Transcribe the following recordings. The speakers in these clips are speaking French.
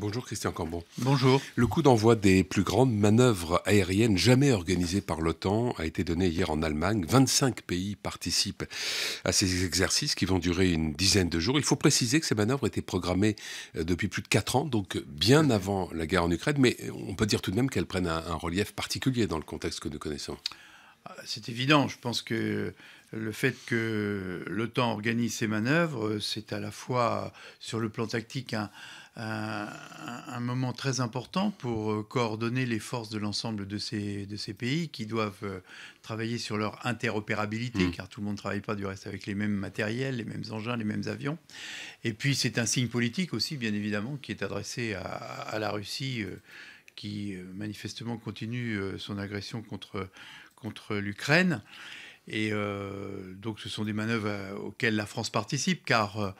Bonjour Christian Cambon. Bonjour. Le coup d'envoi des plus grandes manœuvres aériennes jamais organisées par l'OTAN a été donné hier en Allemagne. 25 pays participent à ces exercices qui vont durer une dizaine de jours. Il faut préciser que ces manœuvres étaient programmées euh, depuis plus de 4 ans, donc euh, bien avant la guerre en Ukraine, mais euh, on peut dire tout de même qu'elles prennent un, relief particulier dans le contexte que nous connaissons. Ah, c'est évident, je pense que le fait que l'OTAN organise ces manœuvres, c'est à la fois sur le plan tactique un un, moment très important pour euh, coordonner les forces de l'ensemble de ces, de ces pays qui doivent euh, travailler sur leur interopérabilité, mmh. car tout le monde ne travaille pas du reste avec les mêmes matériels, les mêmes engins, les mêmes avions. Et puis c'est un signe politique aussi, bien évidemment, qui est adressé à, la Russie, euh, qui manifestement continue son agression contre, contre l'Ukraine. Et donc ce sont des manœuvres auxquelles la France participe, car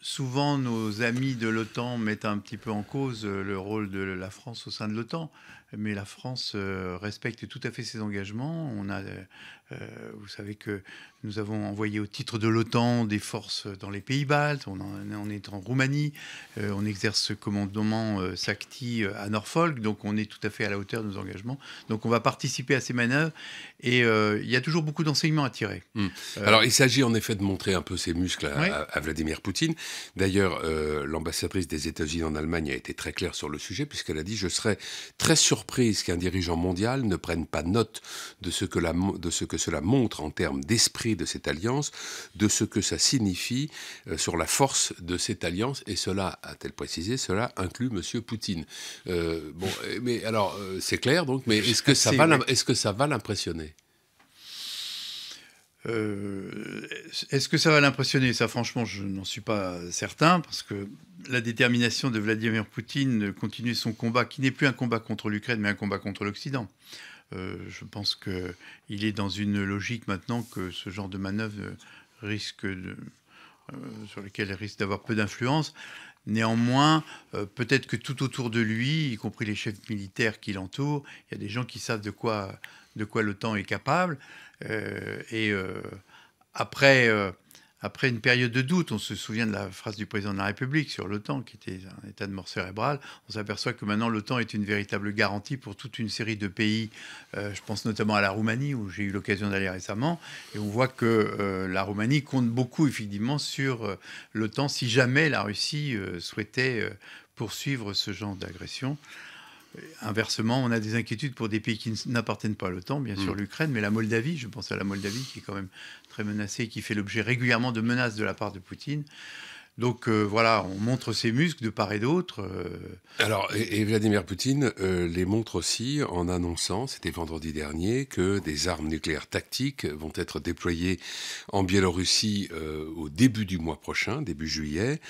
souvent nos amis de l'OTAN mettent un petit peu en cause euh, le rôle de la France au sein de l'OTAN mais la France euh, respecte tout à fait ses engagements. On a, euh, euh, vous savez que nous avons envoyé au titre de l'OTAN des forces dans les pays baltes. On, est en Roumanie. on exerce ce commandement SACTI à Norfolk. Donc on est tout à fait à la hauteur de nos engagements. Donc on va participer à ces manœuvres. Et il y a toujours beaucoup d'enseignements à tirer. Hmm. Alors il s'agit en effet de montrer un peu ses muscles à, Vladimir Poutine. D'ailleurs, l'ambassadrice des États-Unis en Allemagne a été très claire sur le sujet puisqu'elle a dit je serais très surpris surprise qu'un dirigeant mondial ne prenne pas note de ce que, de ce que cela montre en termes d'esprit de cette alliance, de ce que ça signifie euh, sur la force de cette alliance, et cela, a-t-elle précisé, cela inclut M. Poutine. Euh, bon, eh, mais alors, euh, c'est clair donc, mais est-ce que, ça va, est que ça va l'impressionner Est-ce que ça va l'impressionner Ça, franchement, je n'en suis pas certain parce que la détermination de Vladimir Poutine de continuer son combat, qui n'est plus un combat contre l'Ukraine, mais un combat contre l'Occident. Euh, je pense qu'il est dans une logique maintenant que ce genre de manœuvre risque de, euh, sur lequel il risque d'avoir peu d'influence. Néanmoins, euh, peut-être que tout autour de lui, y compris les chefs militaires qui l'entourent, il y a des gens qui savent de quoi, de quoi l'OTAN est capable. et après après une période de doute, on se souvient de la phrase du président de la République sur l'OTAN, qui était un état de mort cérébrale. On s'aperçoit que maintenant l'OTAN est une véritable garantie pour toute une série de pays. Euh, je pense notamment à la Roumanie, où j'ai eu l'occasion d'aller récemment. Et on voit que euh, la Roumanie compte beaucoup, effectivement, sur euh, l'OTAN si jamais la Russie souhaitait poursuivre ce genre d'agression. Inversement, on a des inquiétudes pour des pays qui n'appartiennent pas à l'OTAN, bien sûr mm. l'Ukraine, mais la Moldavie, je pense à la Moldavie qui est quand même très menacée, qui fait l'objet régulièrement de menaces de la part de Poutine. Donc euh, voilà, on montre ses muscles de part et d'autre. Euh. Alors, et, Vladimir Poutine euh, les montre aussi en annonçant, c'était vendredi dernier, que des armes nucléaires tactiques vont être déployées en Biélorussie au début du mois prochain, début juillet.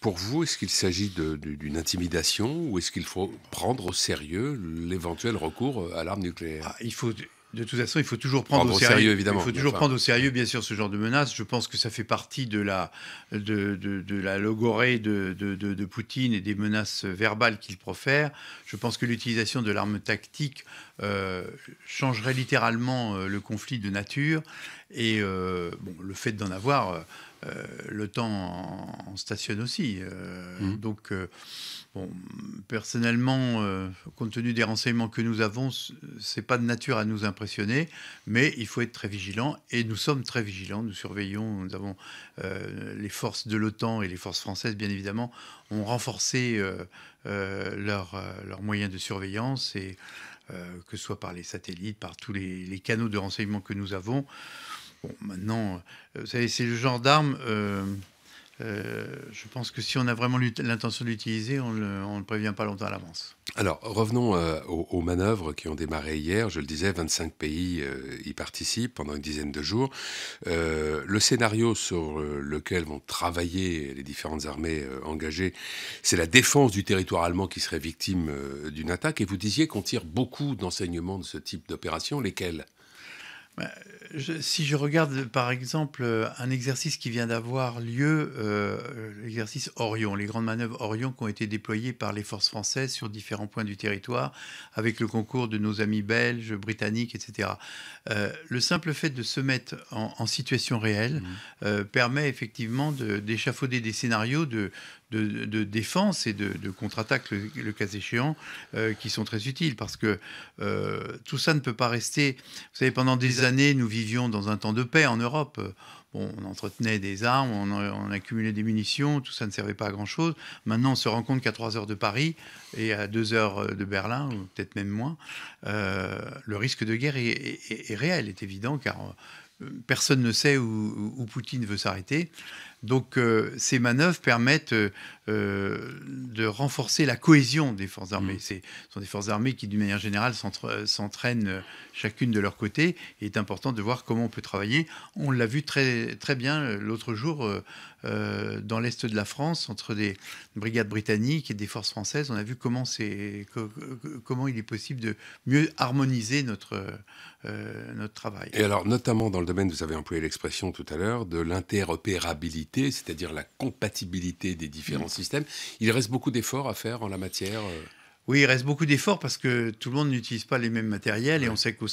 pour vous, est-ce qu'il s'agit d'une intimidation ou est-ce qu'il faut prendre au sérieux l'éventuel recours à l'arme nucléaire ah, Il faut de toute façon, il faut toujours prendre, au sérieux, faut toujours prendre au sérieux, bien sûr, ce genre de menaces. Je pense que ça fait partie de la, de, la logorée de, de, Poutine et des menaces verbales qu'il profère. Je pense que l'utilisation de l'arme tactique euh, changerait littéralement euh, le conflit de nature. Et euh, bon, le fait d'en avoir l'OTAN euh, le temps en, stationne aussi. Euh, mhm. Donc, euh, personnellement, compte tenu des renseignements que nous avons, ce n'est pas de nature à nous impressionner, mais il faut être très vigilant et nous sommes très vigilants. Nous surveillons, nous avons les forces de l'OTAN et les forces françaises, bien évidemment, ont renforcé leurs moyens de surveillance et que ce soit par les satellites, par tous les, les canaux de renseignement que nous avons Bon, maintenant, euh, vous savez, c'est le genre d'arme. Euh, euh, je pense que si on a vraiment l'intention de l'utiliser, on ne prévient pas longtemps à l'avance. Alors, revenons aux, manœuvres qui ont démarré hier. Je le disais, 25 pays y participent pendant une dizaine de jours. le scénario sur lequel vont travailler les différentes armées engagées, c'est la défense du territoire allemand qui serait victime d'une attaque. Et vous disiez qu'on tire beaucoup d'enseignements de ce type d'opération. Lesquels bah, si je regarde par exemple euh, un exercice qui vient d'avoir lieu, euh, l'exercice Orion, les grandes manœuvres Orion qui ont été déployées par les forces françaises sur différents points du territoire, avec le concours de nos amis belges, britanniques, etc. Euh, le simple fait de se mettre en, situation réelle mmh. permet effectivement d'échafauder des scénarios de, de, défense et de, contre-attaque, le, le, cas échéant, qui sont très utiles, parce que tout ça ne peut pas rester. Vous savez, pendant des années, nous vivons dans un temps de paix en Europe. on entretenait des armes, on, accumulait des munitions, tout ça ne servait pas à grand-chose. Maintenant, on se rend compte qu'à 3 heures de Paris et à 2 heures euh, de Berlin, peut-être même moins, euh, le risque de guerre est, réel, est évident, car euh, personne ne sait où Poutine veut s'arrêter. Donc euh, ces manœuvres permettent euh, euh, de renforcer la cohésion des forces armées. Mm. Ce sont des forces armées qui, d'une manière générale, s'entraînent chacune de leur côté. Il est important de voir comment on peut travailler. On l'a vu très, très bien l'autre jour dans l'Est de la France, entre des brigades britanniques et des forces françaises. On a vu comment, comment il est possible de mieux harmoniser notre, notre travail. Et alors, notamment dans le domaine, vous avez employé l'expression tout à l'heure, de l'interopérabilité c'est-à-dire la compatibilité des différents mm. systèmes. Il reste beaucoup d'efforts à faire en la matière. Euh oui, il reste beaucoup d'efforts parce que tout le monde n'utilise pas les mêmes matériels et on sait qu'au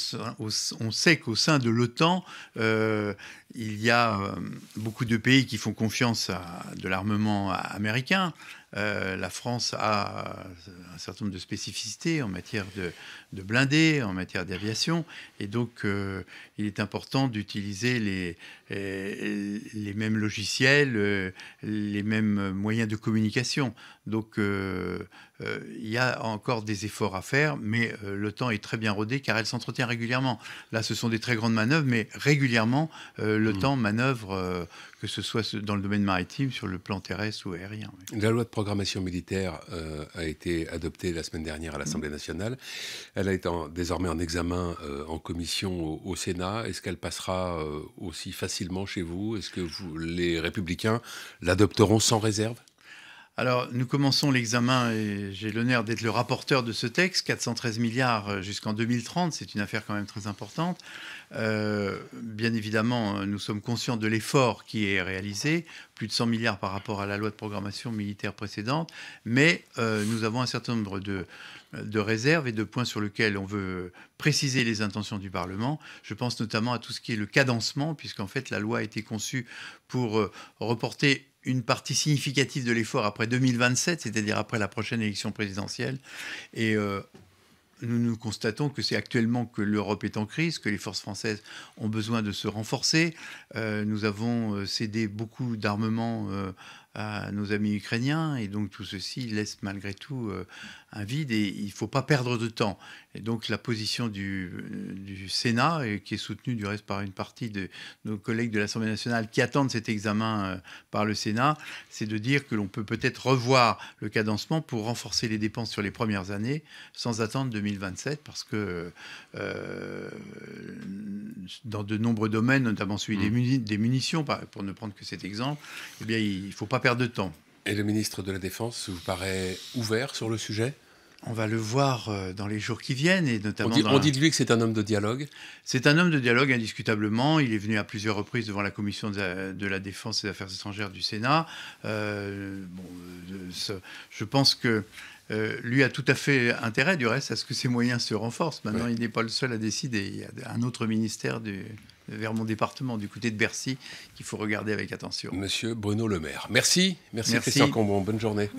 sein, de l'OTAN, euh, il y a euh, beaucoup de pays qui font confiance à de l'armement américain. Euh, la France a un certain nombre de spécificités en matière de, blindés, en matière d'aviation, et donc euh, il est important d'utiliser les, euh, mêmes logiciels, les mêmes moyens de communication. Donc il y a encore des efforts à faire, mais le temps est très bien rodé car elle s'entretient régulièrement. Là, ce sont des très grandes manœuvres, mais régulièrement, le mmh. temps manœuvre que ce soit dans le domaine maritime, sur le plan terrestre ou aérien. La loi de programmation militaire euh, a été adoptée la semaine dernière à l'Assemblée nationale. Elle est désormais en examen euh, en commission au, Sénat. Est-ce qu'elle passera euh, aussi facilement chez vous Est-ce que vous, les républicains l'adopteront sans réserve alors, nous commençons l'examen et j'ai l'honneur d'être le rapporteur de ce texte. 413 milliards jusqu'en 2030, c'est une affaire quand même très importante. Euh, bien évidemment, nous sommes conscients de l'effort qui est réalisé, plus de 100 milliards par rapport à la loi de programmation militaire précédente, mais euh, nous avons un certain nombre de, de réserves et de points sur lesquels on veut préciser les intentions du Parlement. Je pense notamment à tout ce qui est le cadencement, puisqu'en fait la loi a été conçue pour euh, reporter une partie significative de l'effort après 2027, c'est-à-dire après la prochaine élection présidentielle. Et euh, nous, nous constatons que c'est actuellement que l'Europe est en crise, que les forces françaises ont besoin de se renforcer. Euh, nous avons euh, cédé beaucoup d'armements à nos amis ukrainiens. Et donc tout ceci laisse malgré tout euh, un vide et il ne faut pas perdre de temps. Et donc la position du, euh, Sénat, et euh, qui est soutenue du reste par une partie de nos collègues de l'Assemblée nationale qui attendent cet examen par le Sénat, c'est de dire que l'on peut peut-être revoir le cadencement pour renforcer les dépenses sur les premières années sans attendre 2027 parce que dans de nombreux domaines, notamment celui des, mmh. munitions, pour ne prendre que cet exemple, eh bien, il ne faut pas de temps. Et le ministre de la Défense vous paraît ouvert sur le sujet on va le voir euh, dans les jours qui viennent et notamment. On dit, de lui que c'est un homme de dialogue. C'est un homme de dialogue indiscutablement. Il est venu à plusieurs reprises devant la commission de la défense et des affaires étrangères du Sénat. Euh, euh, je pense que lui a tout à fait intérêt, du reste, à ce que ses moyens se renforcent. Maintenant, il n'est pas le seul à décider. Il y a un autre ministère du, vers mon département, du côté de Bercy, qu'il faut regarder avec attention. Monsieur Bruno Le Maire. Merci. Merci, Christian Combon, Bonne journée.